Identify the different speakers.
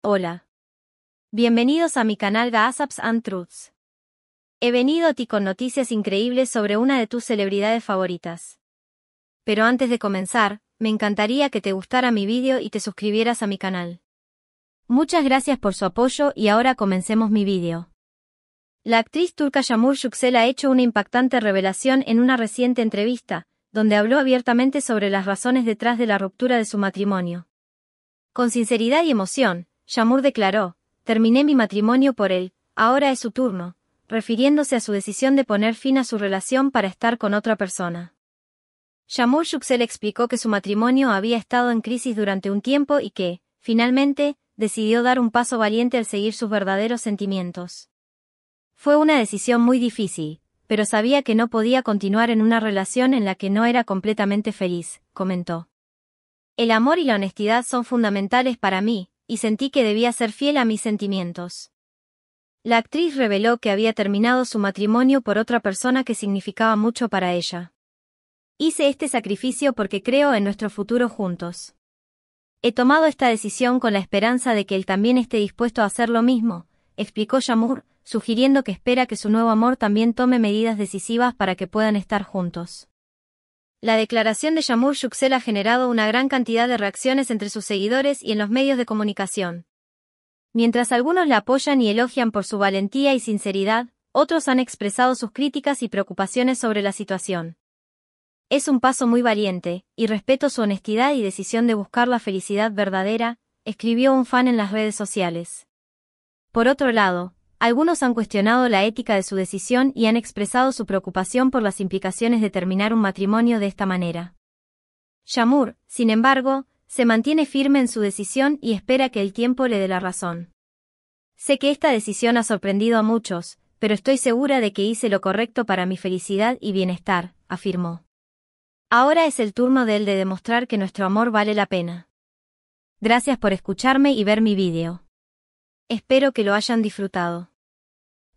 Speaker 1: Hola. Bienvenidos a mi canal Gazaps and Truths. He venido a ti con noticias increíbles sobre una de tus celebridades favoritas. Pero antes de comenzar, me encantaría que te gustara mi vídeo y te suscribieras a mi canal. Muchas gracias por su apoyo y ahora comencemos mi vídeo. La actriz turca Yamur Yüksel ha hecho una impactante revelación en una reciente entrevista, donde habló abiertamente sobre las razones detrás de la ruptura de su matrimonio. Con sinceridad y emoción, Shamur declaró, terminé mi matrimonio por él, ahora es su turno, refiriéndose a su decisión de poner fin a su relación para estar con otra persona. Shamur le explicó que su matrimonio había estado en crisis durante un tiempo y que, finalmente, decidió dar un paso valiente al seguir sus verdaderos sentimientos. Fue una decisión muy difícil, pero sabía que no podía continuar en una relación en la que no era completamente feliz, comentó. El amor y la honestidad son fundamentales para mí, y sentí que debía ser fiel a mis sentimientos. La actriz reveló que había terminado su matrimonio por otra persona que significaba mucho para ella. Hice este sacrificio porque creo en nuestro futuro juntos. He tomado esta decisión con la esperanza de que él también esté dispuesto a hacer lo mismo, explicó Yamur, sugiriendo que espera que su nuevo amor también tome medidas decisivas para que puedan estar juntos. La declaración de Yamur Yuxel ha generado una gran cantidad de reacciones entre sus seguidores y en los medios de comunicación. Mientras algunos la apoyan y elogian por su valentía y sinceridad, otros han expresado sus críticas y preocupaciones sobre la situación. Es un paso muy valiente, y respeto su honestidad y decisión de buscar la felicidad verdadera, escribió un fan en las redes sociales. Por otro lado, algunos han cuestionado la ética de su decisión y han expresado su preocupación por las implicaciones de terminar un matrimonio de esta manera. Shamur, sin embargo, se mantiene firme en su decisión y espera que el tiempo le dé la razón. Sé que esta decisión ha sorprendido a muchos, pero estoy segura de que hice lo correcto para mi felicidad y bienestar, afirmó. Ahora es el turno de él de demostrar que nuestro amor vale la pena. Gracias por escucharme y ver mi vídeo. Espero que lo hayan disfrutado.